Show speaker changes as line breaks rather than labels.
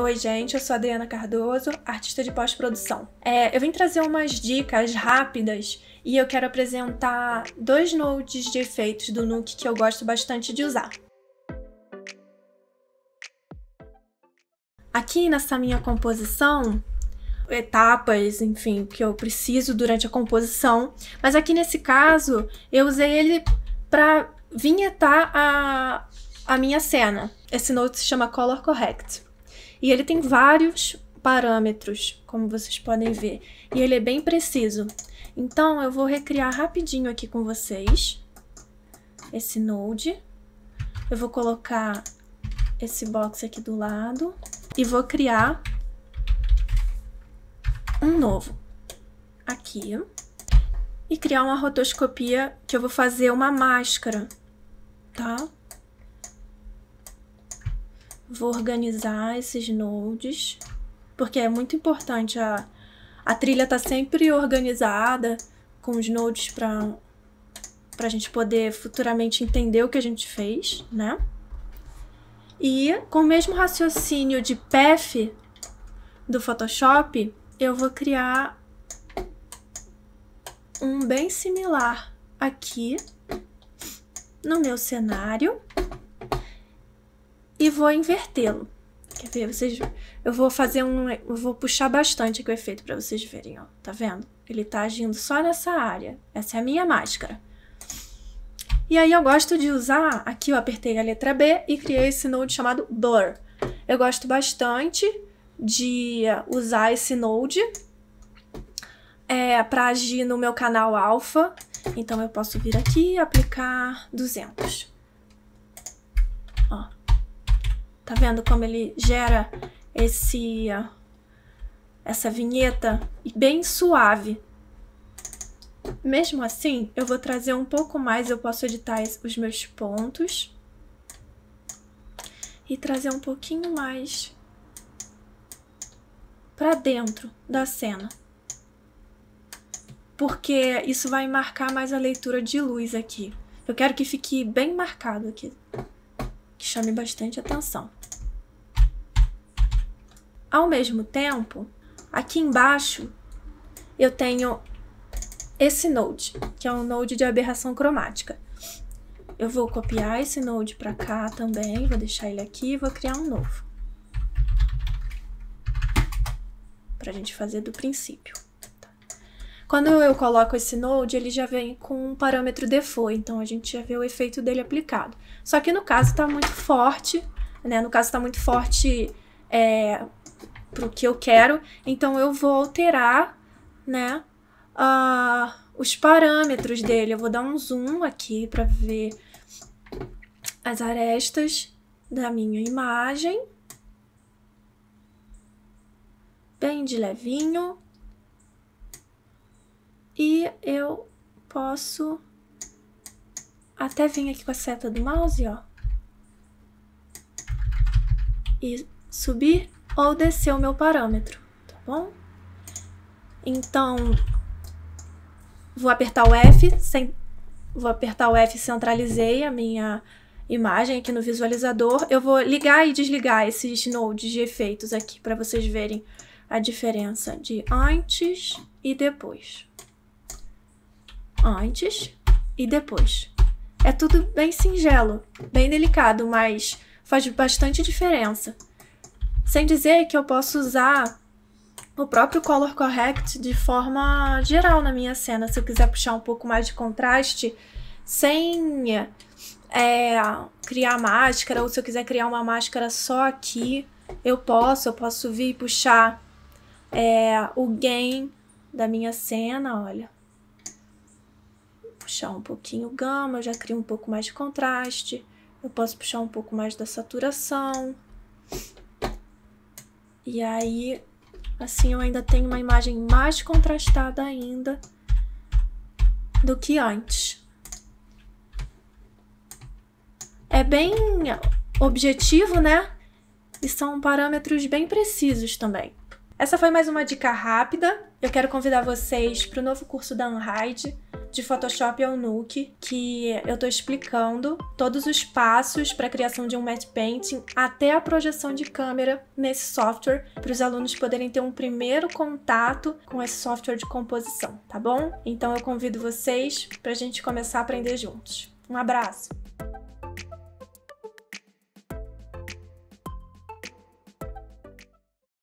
Oi, gente, eu sou Adriana Cardoso, artista de pós-produção. É, eu vim trazer umas dicas rápidas e eu quero apresentar dois nodes de efeitos do Nuke que eu gosto bastante de usar. Aqui nessa minha composição, etapas, enfim, que eu preciso durante a composição, mas aqui nesse caso eu usei ele para vinhetar a, a minha cena. Esse note se chama Color Correct. E ele tem vários parâmetros, como vocês podem ver, e ele é bem preciso. Então, eu vou recriar rapidinho aqui com vocês esse node. Eu vou colocar esse box aqui do lado e vou criar um novo aqui e criar uma rotoscopia que eu vou fazer uma máscara, tá? Vou organizar esses nodes, porque é muito importante a, a trilha tá sempre organizada com os nodes para para a gente poder futuramente entender o que a gente fez, né? E com o mesmo raciocínio de PEF do Photoshop, eu vou criar um bem similar aqui no meu cenário e vou invertê-lo. Quer ver? Vocês, eu vou fazer um, eu vou puxar bastante aqui o efeito para vocês verem, ó. Tá vendo? Ele tá agindo só nessa área. Essa é a minha máscara. E aí eu gosto de usar, aqui eu apertei a letra B e criei esse node chamado Blur. Eu gosto bastante de usar esse node é, para agir no meu canal alfa. Então eu posso vir aqui e aplicar 200. Ó. Tá vendo como ele gera esse essa vinheta bem suave. Mesmo assim, eu vou trazer um pouco mais, eu posso editar os meus pontos. E trazer um pouquinho mais para dentro da cena. Porque isso vai marcar mais a leitura de luz aqui. Eu quero que fique bem marcado aqui. Que chame bastante atenção. Ao mesmo tempo, aqui embaixo eu tenho esse node, que é um node de aberração cromática. Eu vou copiar esse node para cá também, vou deixar ele aqui e vou criar um novo. Para a gente fazer do princípio. Quando eu coloco esse node, ele já vem com um parâmetro default, então a gente já vê o efeito dele aplicado. Só que no caso está muito forte, né? No caso está muito forte é, pro que eu quero, então eu vou alterar, né, uh, os parâmetros dele. Eu vou dar um zoom aqui para ver as arestas da minha imagem. Bem de levinho. E eu posso até vir aqui com a seta do mouse, ó. E subir ou descer o meu parâmetro, tá bom? Então, vou apertar o F, sem, vou apertar o F, centralizei a minha imagem aqui no visualizador. Eu vou ligar e desligar esses nodes de efeitos aqui para vocês verem a diferença de antes e depois. Antes e depois. É tudo bem singelo, bem delicado, mas faz bastante diferença. Sem dizer que eu posso usar o próprio Color Correct de forma geral na minha cena, se eu quiser puxar um pouco mais de contraste, sem é, criar máscara, ou se eu quiser criar uma máscara só aqui, eu posso, eu posso vir e puxar é, o gain da minha cena, olha. Puxar um pouquinho o gama, eu já crio um pouco mais de contraste, eu posso puxar um pouco mais da saturação, e aí, assim, eu ainda tenho uma imagem mais contrastada ainda do que antes. É bem objetivo, né? E são parâmetros bem precisos também. Essa foi mais uma dica rápida. Eu quero convidar vocês para o novo curso da Unhide de Photoshop ao Nuke, que eu tô explicando todos os passos para a criação de um matte painting até a projeção de câmera nesse software, para os alunos poderem ter um primeiro contato com esse software de composição, tá bom? Então eu convido vocês para a gente começar a aprender juntos. Um abraço!